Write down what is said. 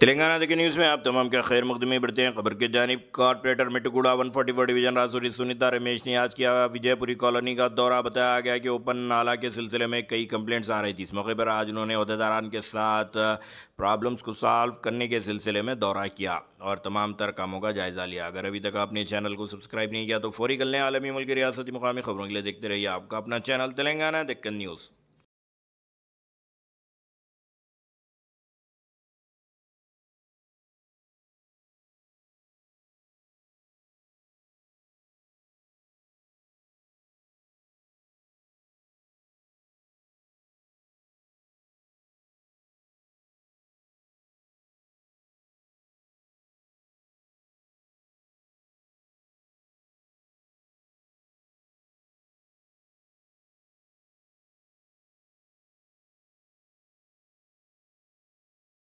तेलंगाना देखिए न्यूज़ में आप तमाम का खैर मुकदमे बढ़ते हैं खबर के जानब कारपोरेटर मिटुकुड़ा one forty four division Rajouri Sunita Ramesh ने आज किया विजयपुरी कॉलोनी का दौरा बताया गया कि ओपन नाला के सिलसिले में कई कंप्लेंट्स आ रही थी इस मौके पर आज उन्होंने अहदेदारान के साथ प्रॉब्लम्स को सॉल्व करने के सिलसिले में दौरा किया और तमाम तर कामों का जायजा लिया अगर अभी तक आपने चैनल को सब्सक्राइब नहीं किया तो फौरी कर लें आलमी मुल्क रियासती मुकामी खबरों के लिए देखते रहिए आपका अपना चैनल तेलंगाना दक्कन न्यूज़